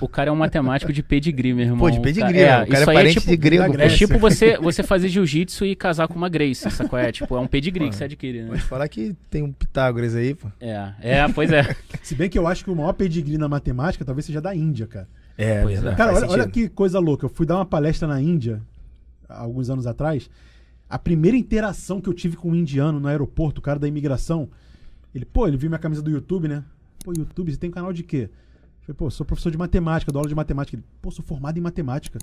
O cara é um matemático de pedigree, meu irmão. Pô, de pedigree, é, é, o cara é isso é parente é, tipo, de grego. É tipo você, você fazer jiu-jitsu e casar com uma Grace, sacou? É, tipo, é um pedigree pô, que você adquire, né? Pode falar que tem um Pitágoras aí, pô. É, é, pois é. Se bem que eu acho que o maior pedigree na matemática talvez seja da Índia, cara. É, pois é. é. Cara, olha, olha que coisa louca. Eu fui dar uma palestra na Índia, alguns anos atrás. A primeira interação que eu tive com um indiano no aeroporto, o cara da imigração, ele, pô, ele viu minha camisa do YouTube, né? Pô, YouTube, você tem um canal de quê? Falei, pô, sou professor de matemática, dou aula de matemática. Ele, pô, sou formado em matemática.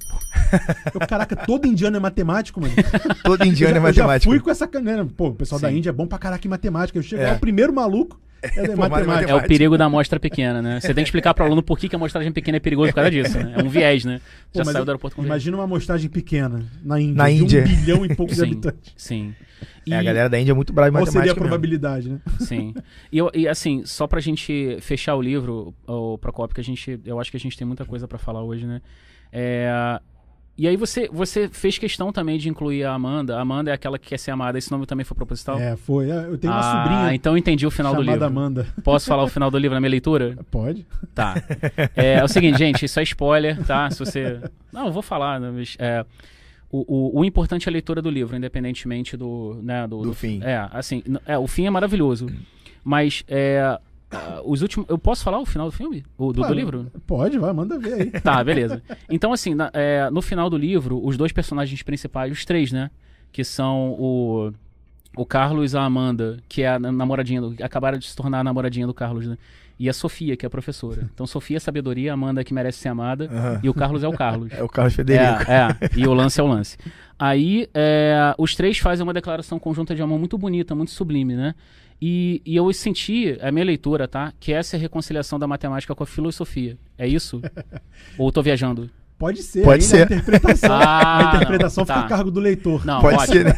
Eu, caraca, todo indiano é matemático, mano. todo indiano é já, é matemático. Eu já fui com essa cangana. Pô, o pessoal Sim. da Índia é bom pra caraca em matemática. Eu chego é. lá, o primeiro maluco, é, é matemática. é o perigo da amostra pequena, né? Você tem que explicar para o aluno por que, que a amostragem pequena é perigosa por causa disso. Né? É um viés, né? Já Pô, saiu do aeroporto com Imagina uma amostragem pequena na Índia. Na Índia. um bilhão e poucos sim, habitantes. Sim. E... É, a galera da Índia é muito brava em matemática. Qual seria a probabilidade, mesmo. né? Sim. E, e assim, só pra gente fechar o livro, o Procopio, que a gente, eu acho que a gente tem muita coisa para falar hoje, né? É, e aí você, você fez questão também de incluir a Amanda. A Amanda é aquela que quer ser amada. Esse nome também foi proposital? É, foi. É, eu tenho uma ah, sobrinha. então entendi o final do livro. Amanda. Posso falar o final do livro na minha leitura? Pode. Tá. É, é o seguinte, gente, isso é spoiler, tá? Se você. Não, eu vou falar. Né, mas, é, o, o, o, importante é a leitura do livro, independentemente do. Né, do, do, do fim. É, assim, é, o fim é maravilhoso. Mas é, Uh, os últimos. Eu posso falar o final do filme? O, do, claro, do livro? Pode, vai, manda ver aí. tá, beleza. Então, assim, na, é, no final do livro, os dois personagens principais, os três, né? Que são o. O Carlos, a Amanda, que é a namoradinha, do, acabaram de se tornar a namoradinha do Carlos, né? E a Sofia, que é a professora. Então, Sofia é sabedoria, Amanda é que merece ser amada, uhum. e o Carlos é o Carlos. é o Carlos Federico. É, é, e o lance é o lance. Aí, é, os três fazem uma declaração conjunta de amor muito bonita, muito sublime, né? E, e eu senti, é a minha leitura, tá? Que essa é a reconciliação da matemática com a filosofia. É isso? Ou estou viajando? Pode ser. Pode né? ser. A interpretação, ah, a interpretação não, tá. fica a cargo do leitor. Não, pode, pode ser, né?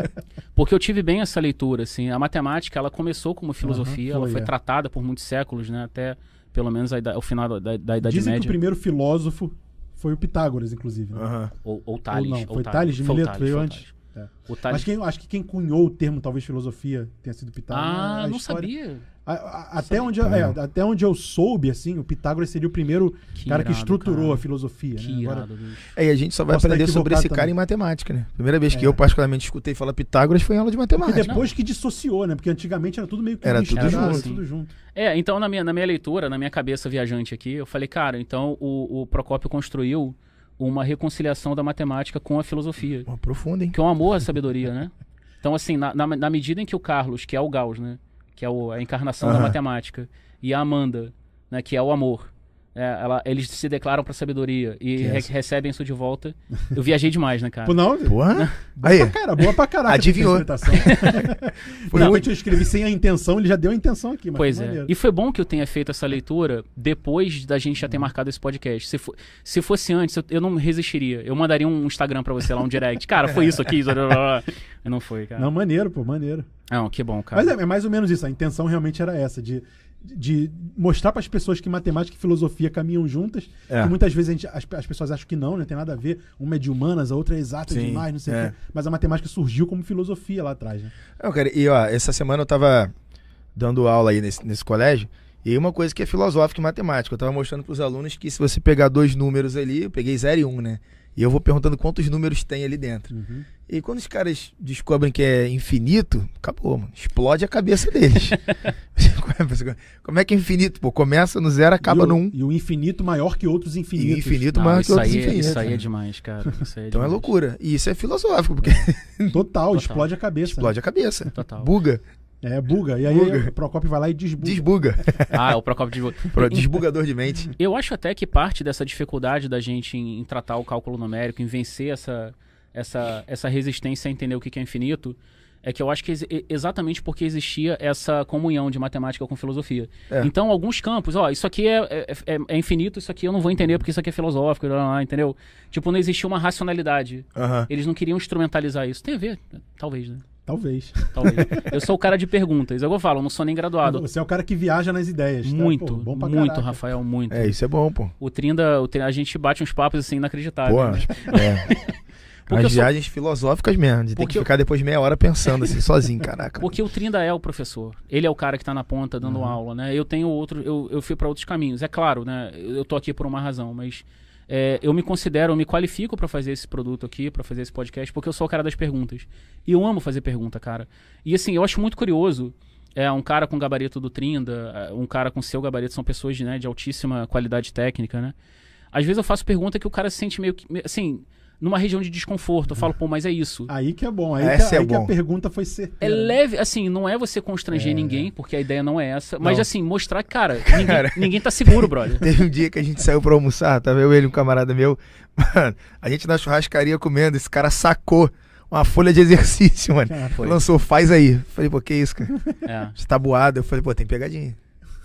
Porque eu tive bem essa leitura, assim. A matemática, ela começou como filosofia, uhum, foi, ela foi é. tratada por muitos séculos, né? Até, pelo menos, a o final da, da Idade Dizem Média. que o primeiro filósofo foi o Pitágoras, inclusive. Né? Uhum. Ou, ou Tales. Ou não, ou foi Tales, Tales de Mileto, veio antes. É. Tales... Mas acho que quem cunhou o termo, talvez filosofia, tenha sido Pitágoras. Ah, não história... sabia. A, a, até, Onde, é, até onde eu soube, assim, o Pitágoras seria o primeiro que cara irado, que estruturou cara. a filosofia. Né? Que né? irado, Agora, é, e a gente só vai aprender sobre esse também. cara em matemática, né? Primeira vez é. que eu, particularmente, escutei falar Pitágoras foi em aula de matemática. Porque depois não. que dissociou, né? Porque antigamente era tudo meio que era tudo, era junto. Assim. tudo junto. É, então na minha, na minha leitura, na minha cabeça viajante aqui, eu falei, cara, então o, o Procópio construiu uma reconciliação da matemática com a filosofia. profunda, hein? Que é um amor à sabedoria, né? Então, assim, na, na, na, medida em que o Carlos, que é o Gauss, né? Que é o, a encarnação uhum. da matemática, e a Amanda, né? Que é o amor, é, ela, eles se declaram pra sabedoria e re recebem isso de volta. Eu viajei demais, né, cara? Pô, não? Porra? Boa Aí. pra cara, boa pra caralho. Adivinhou. Por não. Eu escrevi sem a intenção, ele já deu a intenção aqui. pois é. E foi bom que eu tenha feito essa leitura depois da gente já ter uhum. marcado esse podcast. Se, se fosse antes, eu, eu, não resistiria. Eu mandaria um Instagram pra você lá, um direct. Cara, foi isso aqui. Blá, blá, blá. Não foi, cara. Não, maneiro, pô, maneiro. Não, que bom, cara. Mas é, é mais ou menos isso. A intenção realmente era essa, de de mostrar para as pessoas que matemática e filosofia caminham juntas, é. que muitas vezes gente, as, as, pessoas acham que não, não né? tem nada a ver, uma é de humanas, a outra é exata Sim, demais, não sei o é. quê, mas a matemática surgiu como filosofia lá atrás, né? Não, é, cara, e ó, essa semana eu tava dando aula aí nesse, nesse colégio, e uma coisa que é filosófica e matemática, eu tava mostrando para os alunos que se você pegar dois números ali, eu peguei 0 e 1, um, né? E eu vou perguntando quantos números tem ali dentro. Uhum. E quando os caras descobrem que é infinito, acabou, mano. Explode a cabeça deles. Como é que é infinito? Pô, começa no zero, acaba o, no um. E o infinito maior que outros infinitos. E infinito Não, maior que outros é- infinitos. Isso aí é demais, cara. É, então é demais. então é loucura. E isso é filosófico, porque. Total, Total, explode a cabeça. Explode a cabeça. Total. Buga. É, buga. E aí buga. o Procopio vai lá e desbuga. Desbuga. ah, é o Procopio desbuga. desbugador de mente. Eu acho até que parte dessa dificuldade da gente em, em tratar o cálculo numérico, em vencer essa, essa, essa resistência a entender o que é infinito, é que eu acho que exatamente porque existia essa comunhão de matemática com filosofia. É. Então, alguns campos, ó, isso aqui é, é, é, é, infinito, isso aqui eu não vou entender porque isso aqui é filosófico, blá, blá, blá, entendeu? Tipo, não existia uma racionalidade. Eles não queriam instrumentalizar isso. Tem a ver, talvez, né? Talvez. Talvez. eu sou o cara de perguntas. É eu falo, eu não sou nem graduado. Você é o cara que viaja nas ideias. Tá? Muito, tá? pô, bom pra muito, caraca. Rafael, muito. É, isso é bom, pô. O Trinda, o Trinda, a gente bate uns papos assim inacreditáveis. Pô, né? é. As viagens sou... filosóficas mesmo, tem que eu... ficar depois meia hora pensando assim, sozinho, caraca. Porque o Trinda é o professor. Ele é o cara que está na ponta dando uhum. aula, né? Eu tenho outro, eu, eu fui para outros caminhos. É claro, né? Eu tô aqui por uma razão, mas é, eu me considero, eu me qualifico para fazer esse produto aqui, para fazer esse podcast, porque eu sou o cara das perguntas. E eu amo fazer pergunta, cara. E assim, eu acho muito curioso. É, um cara com gabarito do Trinda, é, um cara com seu gabarito, são pessoas né, de altíssima qualidade técnica, né? Às vezes eu faço pergunta que o cara se sente meio que. Assim, numa região de desconforto. Eu falo, pô, mas é isso. Aí que é bom. Aí, essa que, é aí bom. que a pergunta foi certeira. É leve, assim, não é você constranger é. ninguém, porque a ideia não é essa. Mas, não. assim, mostrar que, cara, ninguém, cara, ninguém tá seguro, brother. Teve um dia que a gente saiu pra almoçar, tá vendo ele, um camarada meu. Mano, a gente na churrascaria comendo, esse cara sacou uma folha de exercício, mano. Ah, Lançou, faz aí. Falei, pô, que isso, cara? É. Tá boado. Eu falei, pô, tem pegadinha.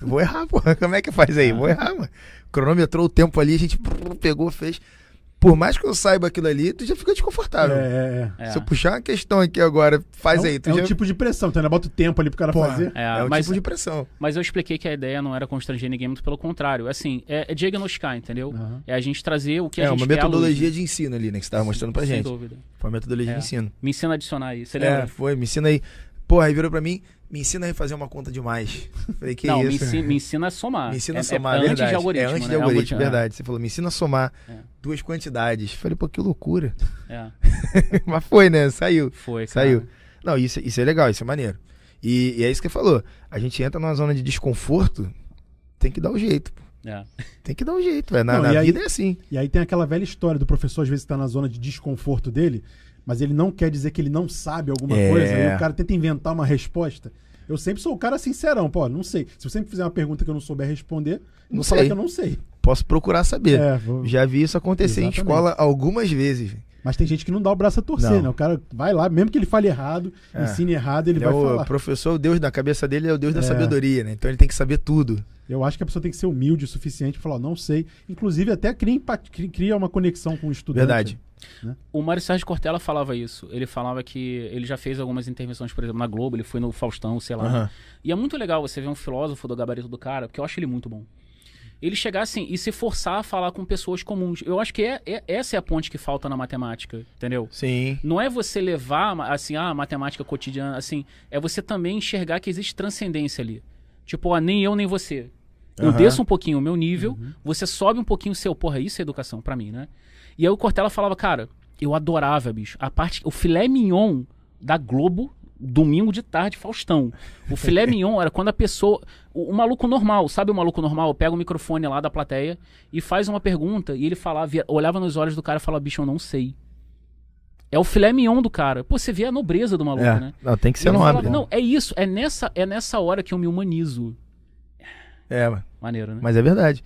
vou errar, pô. Como é que faz aí? Ah. Vou é. errar, mano. Cronometrou o tempo ali, a gente pegou, fez por mais que eu saiba aquilo ali, tu já fica desconfortável. É, é, é, é. Se eu puxar uma questão aqui agora, faz é um, aí. Tu é já... um tipo de pressão, tu então ainda bota o tempo ali pro cara fazer. É, é um mas, tipo de pressão. Mas eu expliquei que a ideia não era constranger ninguém, muito pelo contrário. Assim, é, é diagnosticar, entendeu? Uhum. É a gente trazer o que a é, gente É uma metodologia de ensino ali, né? Que você tava mostrando pra sem gente. Sem dúvida. Foi uma metodologia de ensino. Me ensina a adicionar aí, você lembra? É, foi, me ensina aí. Porra, aí virou pra mim, me ensina a refazer uma conta demais. Falei, que não, é isso? Né? Me ensina, a somar. Me ensina a somar, é, é verdade. Antes de algoritmo, é antes né? de né? algoritmo, é. verdade. Você falou, me ensina a somar é. duas quantidades. Falei, pô, que loucura. É. Mas foi, né? Saiu. Foi, cara. Saiu. Não, isso, isso é legal, isso é maneiro. E, e é isso que você falou. A gente entra numa zona de desconforto, tem que dar o um jeito. Pô. É. Tem que dar um jeito, velho. Na, na aí, vida é assim. E aí tem aquela velha história do professor, às vezes, estar tá na zona de desconforto dele, mas ele não quer dizer que ele não sabe alguma é. coisa, e o cara tenta inventar uma resposta. Eu sempre sou o cara sincerão, pô, não sei. Se eu sempre fizer uma pergunta que eu não souber responder, não sei. que eu não sei. Posso procurar saber. É, vou... Já vi isso acontecer Exatamente. em escola algumas vezes. Mas tem gente que não dá o braço a torcer, não. né? O cara vai lá, mesmo que ele fale errado, é. ensine errado, ele, ele vai é o falar. professor, o Deus da cabeça dele é o Deus da é. sabedoria, né? Então ele tem que saber tudo. Eu acho que a pessoa tem que ser humilde o suficiente para falar, não sei. Inclusive, até cria, cria uma conexão com o estudante. Verdade. Né? O Mário Sérgio Cortella falava isso. Ele falava que ele já fez algumas intervenções, por exemplo, na Globo, ele foi no Faustão, sei lá. Uhum. E é muito legal você ver um filósofo do gabarito do cara, porque eu acho ele muito bom ele chegar assim e se forçar a falar com pessoas comuns. Eu acho que é, é, essa é a ponte que falta na matemática, entendeu? Sim. Não é você levar, assim, a ah, matemática cotidiana, assim, é você também enxergar que existe transcendência ali. Tipo, ah nem eu, nem você. Eu uhum. desço um pouquinho o meu nível, uhum. você sobe um pouquinho o seu. Porra, isso é educação para mim, né? E aí o Cortella falava, cara, eu adorava, bicho. A parte, o filé mignon da Globo, domingo de tarde, Faustão. O filé mignon era quando a pessoa. O, o, maluco normal, sabe o maluco normal? Pega o microfone lá da plateia e faz uma pergunta e ele falava, via, olhava nos olhos do cara e falava, bicho, eu não sei. É o filé mignon do cara. Pô, você vê a nobreza do maluco, é. né? Não, tem que ser nobre. não, é isso. É nessa, é nessa hora que eu me humanizo. É, maneiro, né? Mas é verdade.